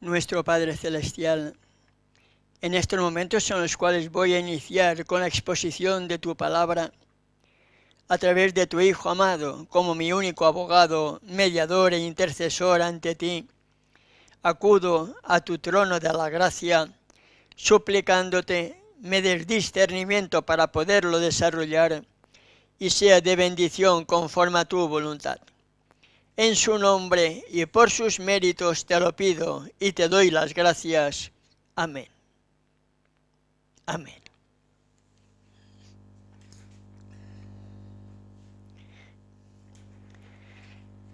nuestro Padre Celestial, en estos momentos en los cuales voy a iniciar con la exposición de tu palabra, a través de tu Hijo amado, como mi único abogado, mediador e intercesor ante ti, acudo a tu trono de la gracia, suplicándote me des discernimiento para poderlo desarrollar y sea de bendición conforme a tu voluntad. En su nombre y por sus méritos te lo pido y te doy las gracias. Amén. Amén.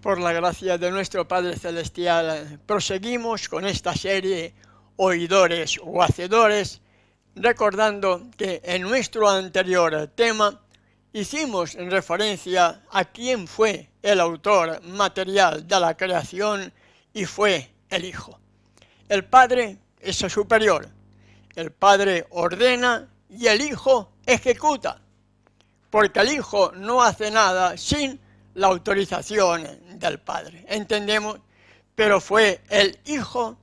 Por la gracia de nuestro Padre Celestial, proseguimos con esta serie Oidores o Hacedores, recordando que en nuestro anterior tema hicimos referencia a quién fue el autor material de la creación y fue el Hijo. El Padre es el superior, el Padre ordena y el Hijo ejecuta, porque el Hijo no hace nada sin la autorización del Padre, entendemos, pero fue el Hijo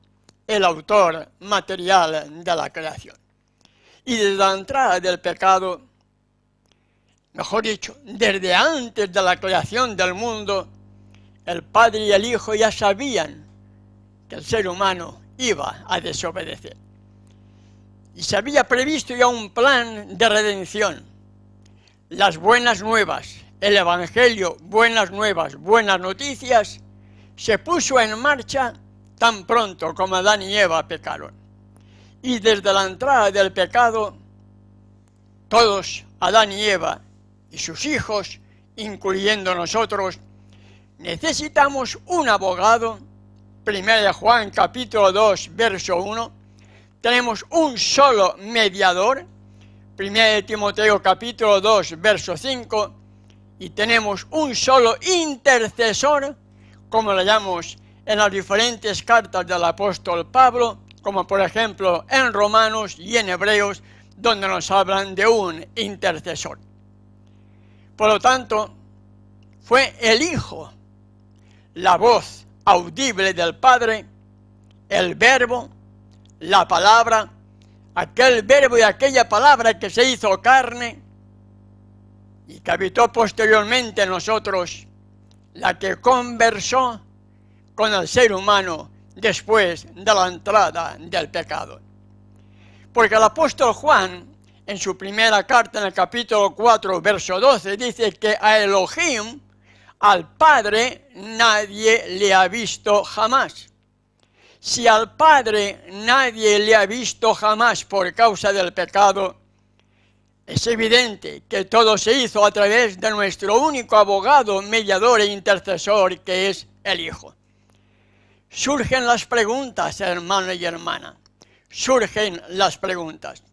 el autor material de la creación. Y desde la entrada del pecado, mejor dicho, desde antes de la creación del mundo, el Padre y el Hijo ya sabían que el ser humano iba a desobedecer. Y se había previsto ya un plan de redención. Las buenas nuevas, el Evangelio, buenas nuevas, buenas noticias, se puso en marcha tan pronto como Adán y Eva pecaron. Y desde la entrada del pecado, todos, Adán y Eva, y sus hijos, incluyendo nosotros, necesitamos un abogado. 1 Juan capítulo 2, verso 1. Tenemos un solo mediador. 1 Timoteo capítulo 2, verso 5. Y tenemos un solo intercesor, como le llamamos en las diferentes cartas del apóstol Pablo, como por ejemplo en Romanos y en Hebreos, donde nos hablan de un intercesor. Por lo tanto, fue el Hijo, la voz audible del Padre, el verbo, la palabra, aquel verbo y aquella palabra que se hizo carne y que habitó posteriormente en nosotros, la que conversó con el ser humano después de la entrada del pecado. Porque el apóstol Juan en su primera carta, en el capítulo 4, verso 12, dice que a Elohim, al Padre, nadie le ha visto jamás. Si al Padre nadie le ha visto jamás por causa del pecado, es evidente que todo se hizo a través de nuestro único abogado, mediador e intercesor, que es el Hijo. Surgen las preguntas, hermano y hermana. Surgen las preguntas.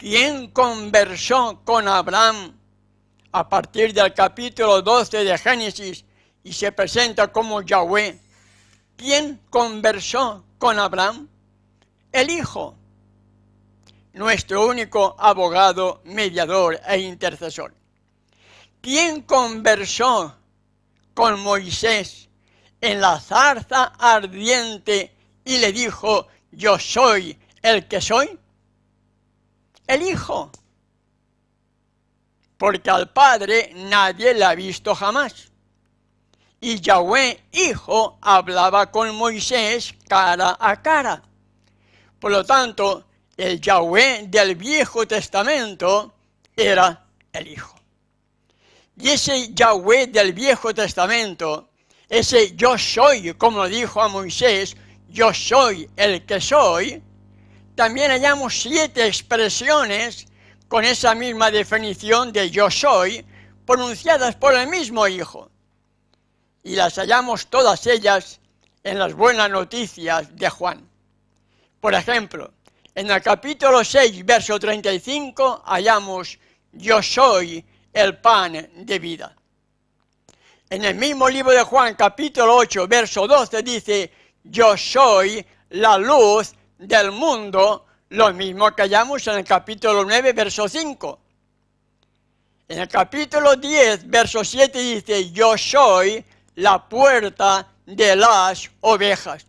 ¿Quién conversó con Abraham a partir del capítulo 12 de Génesis y se presenta como Yahweh. ¿Quién conversó con Abraham? El Hijo, nuestro único abogado, mediador e intercesor. ¿Quién conversó con Moisés en la zarza ardiente y le dijo, yo soy el que soy? el Hijo, porque al Padre nadie le ha visto jamás. Y Yahweh, Hijo, hablaba con Moisés cara a cara. Por lo tanto, el Yahweh del Viejo Testamento era el Hijo. Y ese Yahweh del Viejo Testamento, ese yo soy, como dijo a Moisés, yo soy el que soy, también hallamos siete expresiones con esa misma definición de yo soy, pronunciadas por el mismo Hijo. Y las hallamos todas ellas en las buenas noticias de Juan. Por ejemplo, en el capítulo 6, verso 35, hallamos yo soy el pan de vida. En el mismo libro de Juan, capítulo 8, verso 12, dice, yo soy la luz del mundo, lo mismo que hallamos en el capítulo 9, verso 5. En el capítulo 10, verso 7 dice, yo soy la puerta de las ovejas.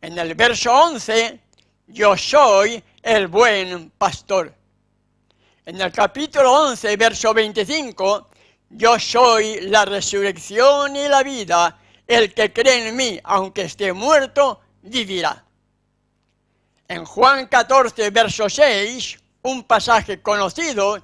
En el verso 11, yo soy el buen pastor. En el capítulo 11, verso 25, yo soy la resurrección y la vida. El que cree en mí, aunque esté muerto, vivirá. En Juan 14, verso 6, un pasaje conocido,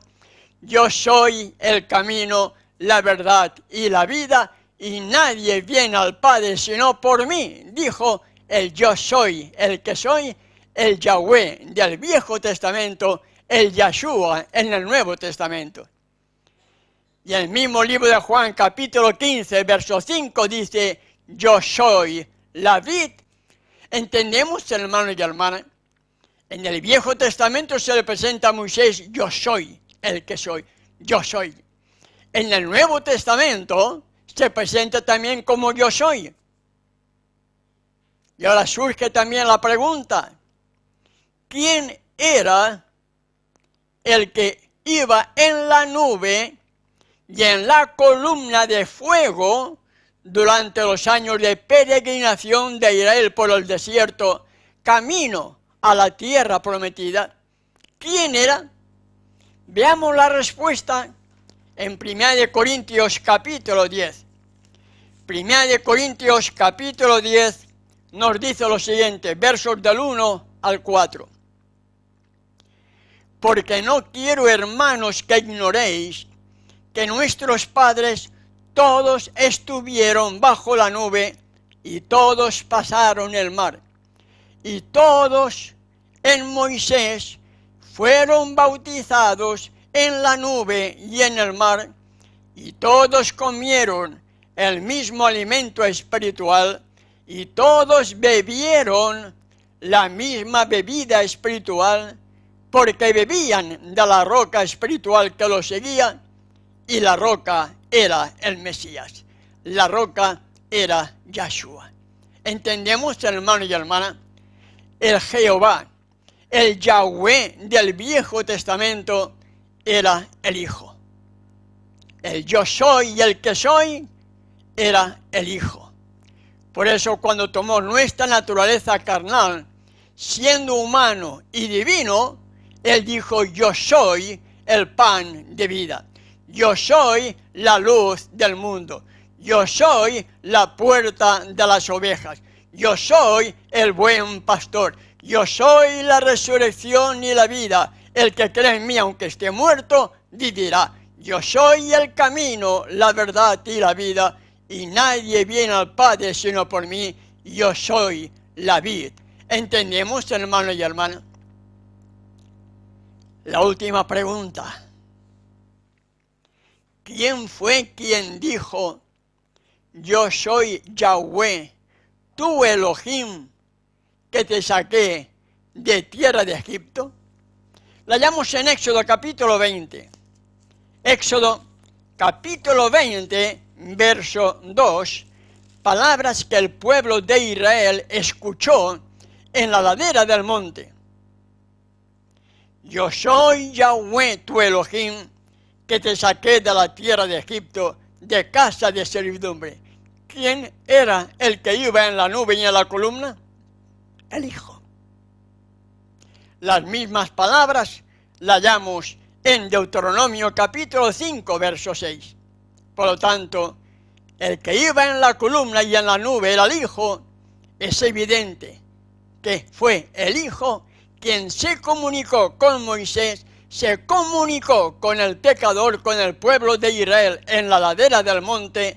yo soy el camino, la verdad y la vida, y nadie viene al Padre sino por mí, dijo el yo soy, el que soy, el Yahweh del Viejo Testamento, el Yahshua en el Nuevo Testamento. Y el mismo libro de Juan capítulo 15, verso 5 dice, yo soy la vid. Entendemos, hermanos y hermanas, en el Viejo Testamento se le presenta a Moisés, yo soy el que soy, yo soy. En el Nuevo Testamento se presenta también como yo soy. Y ahora surge también la pregunta, ¿quién era el que iba en la nube y en la columna de fuego durante los años de peregrinación de Israel por el desierto, camino a la tierra prometida. ¿Quién era? Veamos la respuesta en 1 Corintios capítulo 10. 1 Corintios capítulo 10 nos dice lo siguiente, versos del 1 al 4. Porque no quiero, hermanos, que ignoréis que nuestros padres todos estuvieron bajo la nube y todos pasaron el mar y todos en Moisés fueron bautizados en la nube y en el mar, y todos comieron el mismo alimento espiritual, y todos bebieron la misma bebida espiritual, porque bebían de la roca espiritual que los seguía, y la roca era el Mesías, la roca era Yahshua. Entendemos, hermano y hermana, el Jehová el Yahweh del Viejo Testamento era el Hijo. El yo soy y el que soy era el Hijo. Por eso cuando tomó nuestra naturaleza carnal, siendo humano y divino, Él dijo, yo soy el pan de vida, yo soy la luz del mundo, yo soy la puerta de las ovejas, yo soy el buen pastor, yo soy la resurrección y la vida. El que cree en mí, aunque esté muerto, vivirá. Yo soy el camino, la verdad y la vida. Y nadie viene al Padre sino por mí. Yo soy la vid. ¿Entendemos, hermano y hermana? La última pregunta. ¿Quién fue quien dijo, yo soy Yahweh, tu Elohim, que te saqué de tierra de Egipto? La hallamos en Éxodo capítulo 20. Éxodo capítulo 20, verso 2, palabras que el pueblo de Israel escuchó en la ladera del monte. Yo soy Yahweh tu Elohim, que te saqué de la tierra de Egipto, de casa de servidumbre. ¿Quién era el que iba en la nube y en la columna? el Hijo. Las mismas palabras las hallamos en Deuteronomio capítulo 5, verso 6. Por lo tanto, el que iba en la columna y en la nube era el Hijo, es evidente que fue el Hijo quien se comunicó con Moisés, se comunicó con el pecador, con el pueblo de Israel en la ladera del monte,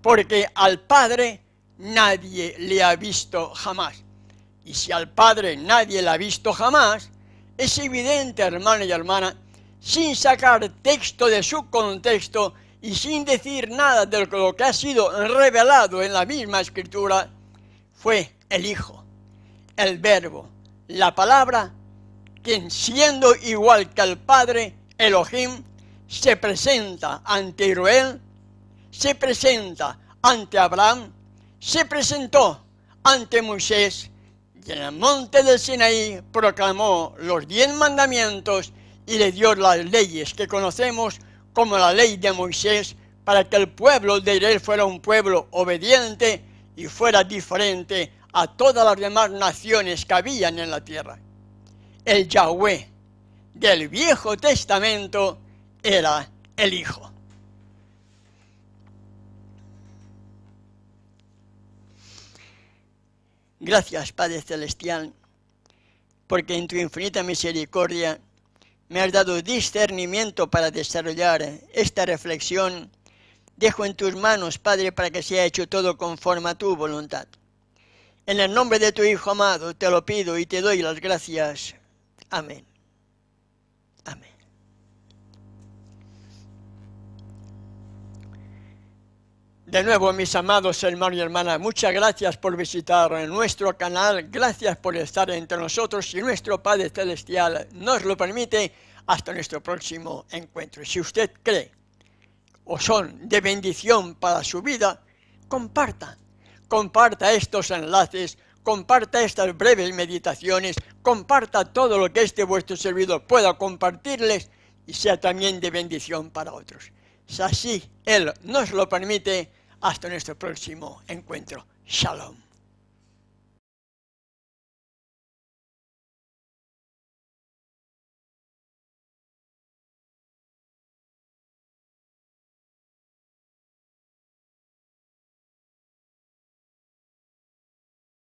porque al Padre nadie le ha visto jamás y si al Padre nadie la ha visto jamás, es evidente, hermana y hermana, sin sacar texto de su contexto y sin decir nada de lo que ha sido revelado en la misma escritura, fue el Hijo, el Verbo, la palabra, quien siendo igual que el Padre, Elohim, se presenta ante Israel, se presenta ante Abraham, se presentó ante Moisés, y en el monte del Sinaí proclamó los diez mandamientos y le dio las leyes que conocemos como la ley de Moisés para que el pueblo de Israel fuera un pueblo obediente y fuera diferente a todas las demás naciones que habían en la tierra. El Yahweh del Viejo Testamento era el Hijo. Gracias, Padre Celestial, porque en tu infinita misericordia me has dado discernimiento para desarrollar esta reflexión. Dejo en tus manos, Padre, para que sea hecho todo conforme a tu voluntad. En el nombre de tu Hijo amado te lo pido y te doy las gracias. Amén. De nuevo, mis amados hermanos y hermanas, muchas gracias por visitar nuestro canal, gracias por estar entre nosotros y nuestro Padre Celestial nos lo permite hasta nuestro próximo encuentro. Si usted cree o son de bendición para su vida, comparta, comparta estos enlaces, comparta estas breves meditaciones, comparta todo lo que este vuestro servidor pueda compartirles y sea también de bendición para otros. Si así Él nos lo permite, hasta nuestro próximo encuentro. Shalom.